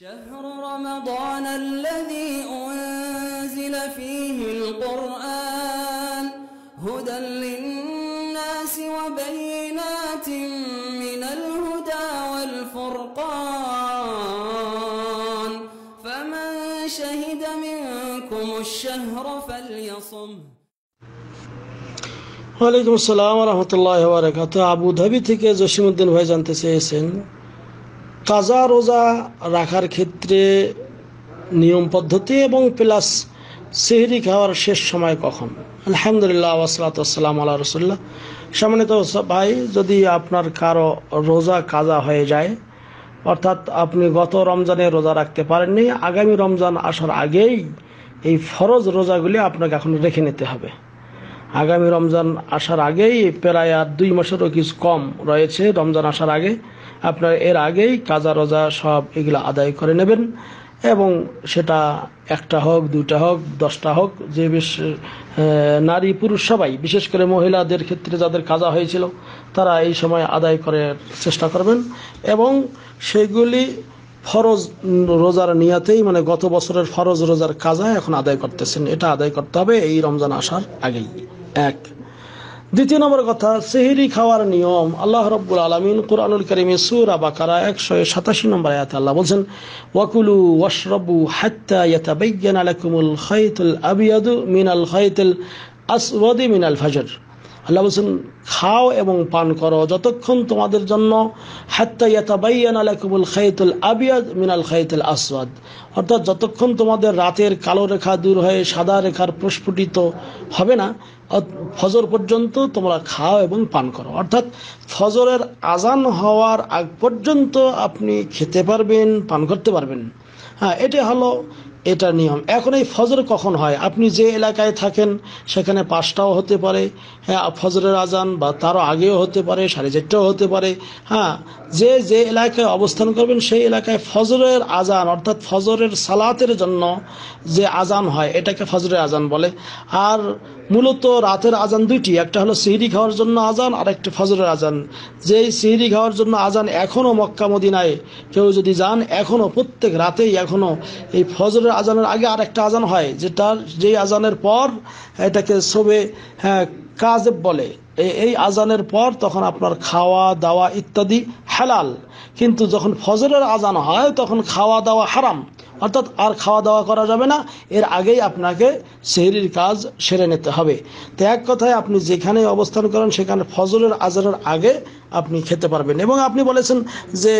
شهر رمضان الذي أنزل فيه القرآن هدى للناس وبينات من الهدى والفرقان فمن شهد منكم الشهر فليصم وعليكم السلام ورحمة الله وبركاته أبو Dhabi থেকে জসিমউদ্দিন ভাই জানতে কাজা রোজা রাখার ক্ষেত্রে নিয়ম পদ্ধতি এবং প্লাস সেহরি খাওয়ার শেষ সময় কখন আলহামদুলিল্লাহ ওসলাতাম আল্লাহ রসুল্লাহ সম্মানিত ভাই যদি আপনার কারো রোজা কাজা হয়ে যায় অর্থাৎ আপনি গত রমজানে রোজা রাখতে পারেননি আগামী রমজান আসার আগেই এই ফরজ রোজাগুলি আপনাকে এখন রেখে নিতে হবে আগামী রমজান আসার আগেই প্রায় আর দুই মাসেরও কিছু কম রয়েছে রমজান আসার আগে আপনার এর আগেই কাজা রোজা সব এগুলো আদায় করে নেবেন এবং সেটা একটা হোক দুটা হোক দশটা হোক যে বেশ নারী পুরুষ সবাই বিশেষ করে মহিলাদের ক্ষেত্রে যাদের কাজা হয়েছিল তারা এই সময় আদায় করার চেষ্টা করবেন এবং সেগুলি ফরজ রোজার নিয়াতেই মানে গত বছরের ফরজ রোজার কাজা এখন আদায় করতেছেন এটা আদায় করতে হবে এই রমজান আসার আগেই এক দ্বিতীয় নম্বর কথা সিহরি খাওয়ার নিয়ম আল্লাহ রাব্বুল আলামিন কুরআনুল কারীমে সুরা বাকারা 187 নম্বর আয়াতে আল্লাহ বলেন ওয়াকুলু ওয়াশরাবু হাত্তা ইয়াতাবাইয়ান আলাকুমুল খায়তুল আবিয়াদু মিনাল খায়তুল আসওয়াদি মিনাল ফাজর আল্লাহ বলছেন খাও এবং পান করো যতক্ষণ তোমাদের জন্য মিনাল আসওয়াদ অর্থাৎ যতক্ষণ তোমাদের রাতের কালো রেখা দূর হয়ে সাদা রেখার প্রস্ফুটিত হবে না ফজর পর্যন্ত তোমরা খাও এবং পান করো অর্থাৎ ফজরের আজান হওয়ার আগ পর্যন্ত আপনি খেতে পারবেন পান করতে পারবেন হ্যাঁ এটা হলো এটা নিয়ম এখন এই ফজর কখন হয় আপনি যে এলাকায় থাকেন সেখানে পাঁচটাও হতে পারে হ্যাঁ ফজরের আজান বা তারও আগেও হতে পারে সাড়ে চারটাও হতে পারে হ্যাঁ যে যে এলাকায় অবস্থান করবেন সেই এলাকায় ফজরের আজান অর্থাৎ ফজরের সালাতের জন্য যে আজান হয় এটাকে ফজরের আজান বলে আর মূলত রাতের আজান দুইটি একটা হলো সিহিরি খাওয়ার জন্য আজান আর একটা ফজরের আজান যেই সিহিরি খাওয়ার জন্য আজান এখনও মক্কা মদিনায় কেউ যদি যান এখনও প্রত্যেক রাতেই এখনও এই ফজরের আজানের আগে আর একটা আজান হয় যেটার যেই আজানের পর এটাকে সবে হ্যাঁ কাজ বলে এই আজানের পর তখন আপনার খাওয়া দাওয়া ইত্যাদি হালাল কিন্তু যখন ফজরের আজান হয় তখন খাওয়া দাওয়া হারাম অর্থাৎ আর খাওয়া দাওয়া করা যাবে না এর আগেই আপনাকে সেহরির কাজ সেরে নিতে হবে তো এক কথায় আপনি যেখানে অবস্থান করেন সেখানে ফজলের আজারের আগে আপনি খেতে পারবেন এবং আপনি বলেছেন যে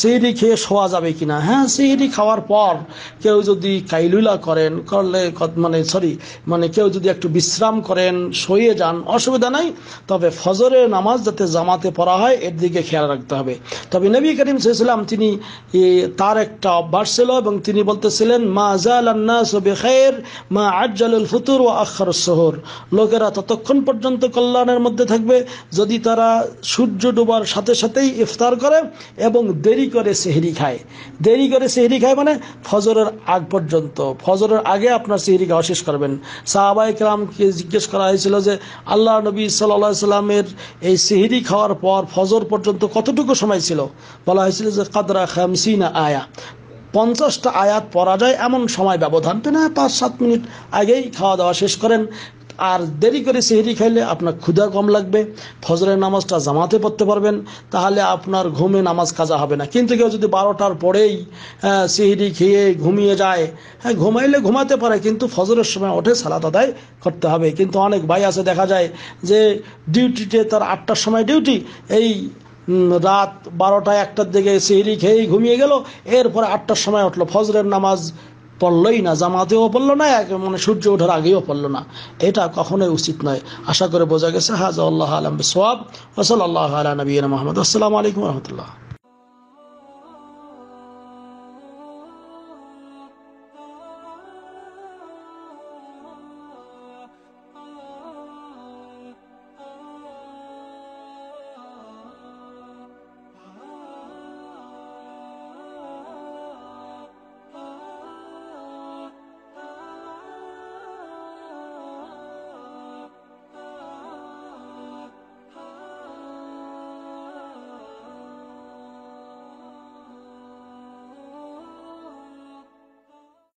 সিহিড়ি খেয়ে শোয়া যাবে কি না হ্যাঁ সিহিড়ি খাওয়ার পর কেউ যদি কাইলুলা করেন করলে মানে সরি মানে কেউ যদি একটু বিশ্রাম করেন শুয়ে যান অসুবিধা নাই তবে ফজরের নামাজ যাতে জামাতে পড়া হয় এর দিকে খেয়াল রাখতে হবে তবে নবী করিম সাইসাল্লাম তিনি তার একটা অভ্যাস ছিল এবং তিনি বলতেছিলেন মা জালান্নাসের মা আজ্জালুল ফুতুর ও আখর শহর লোকেরা ততক্ষণ পর্যন্ত কল্যাণের মধ্যে থাকবে যদি তারা সূর্য ডোবার সাথে সাথেই ইফতার করে এবং দেরি করে সেহরি খায় দেরি করে সেহরি খায় মানে ফজরের আগ পর্যন্ত ফজরের আগে আপনার সেহরি খাওয়া শেষ করবেন সাহাবাই কালামকে জিজ্ঞেস করা হয়েছিল যে আল্লাহ নবী সাল্লা সাল্লামের এই সেহরি খাওয়ার পর ফজর পর্যন্ত কতটুকু সময় ছিল বলা হয়েছিল যে কাদরা খামসিনা আয়া পঞ্চাশটা আয়াত পরা যায় এমন সময় ব্যবধান না পাঁচ সাত মিনিট আগেই খাওয়া দাওয়া শেষ করেন আর দেরি করে সেহরি খাইলে আপনার ক্ষুধা কম লাগবে ফজরের নামাজটা জামাতে পড়তে পারবেন তাহলে আপনার ঘুমে নামাজ কাজা হবে না কিন্তু কেউ যদি বারোটার পরেই সেহরি খেয়ে ঘুমিয়ে যায় হ্যাঁ ঘুমাইলে ঘুমাতে পারে কিন্তু ফজরের সময় ওঠে সালাদ আদায় করতে হবে কিন্তু অনেক ভাই আছে দেখা যায় যে ডিউটিতে তার আটটার সময় ডিউটি এই রাত বারোটায় একটার দিকে সিহরি খেয়েই ঘুমিয়ে গেল এরপরে আটটার সময় উঠলো ফজরের নামাজ পড়লই না জামাতেও পড়লো না এক মানে সূর্য ওঠার আগেও পড়লো না এটা কখনোই উচিত নয় আশা করে বোঝা গেছে হাজ আল্লাহ আলম সোয়াব ওসল আল্লাহ আলা নবীন মোহাম্মদ আসসালামু আলাইকুম রহমতুল্লাহ